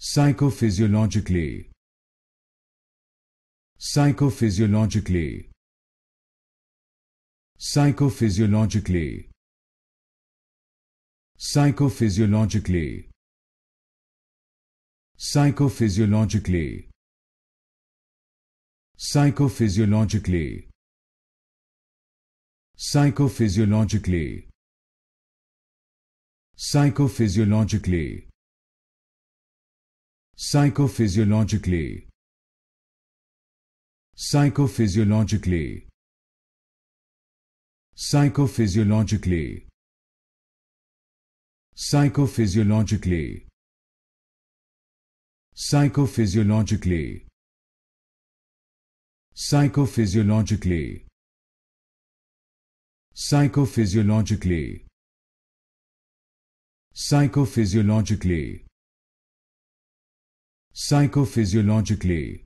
psychophysiologically psychophysiologically psychophysiologically psychophysiologically psychophysiologically psychophysiologically psychophysiologically psychophysiologically psychophysiologically psychophysiologically psychophysiologically psychophysiologically psychophysiologically psychophysiologically psychophysiologically psychophysiologically Psychophysiologically